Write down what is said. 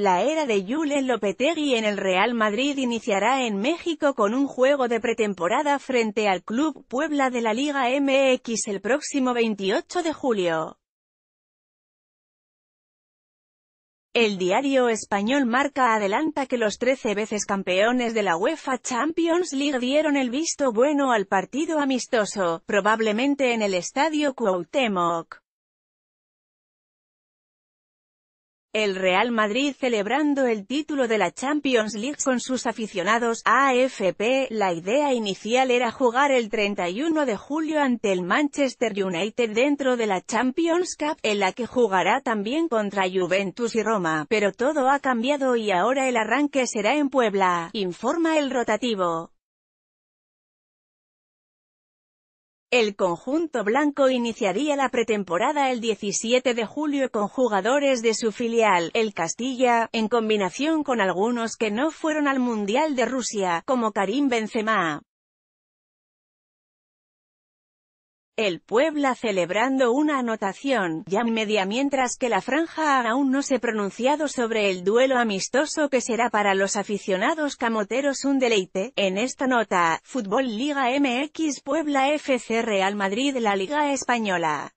La era de Julen Lopetegui en el Real Madrid iniciará en México con un juego de pretemporada frente al Club Puebla de la Liga MX el próximo 28 de julio. El diario español Marca adelanta que los 13 veces campeones de la UEFA Champions League dieron el visto bueno al partido amistoso, probablemente en el estadio Cuauhtémoc. El Real Madrid celebrando el título de la Champions League con sus aficionados AFP, la idea inicial era jugar el 31 de julio ante el Manchester United dentro de la Champions Cup, en la que jugará también contra Juventus y Roma, pero todo ha cambiado y ahora el arranque será en Puebla, informa el rotativo. El conjunto blanco iniciaría la pretemporada el 17 de julio con jugadores de su filial, el Castilla, en combinación con algunos que no fueron al Mundial de Rusia, como Karim Benzema. El Puebla celebrando una anotación, ya media mientras que la franja aún no se pronunciado sobre el duelo amistoso que será para los aficionados camoteros un deleite. En esta nota, Fútbol Liga MX Puebla FC Real Madrid La Liga Española.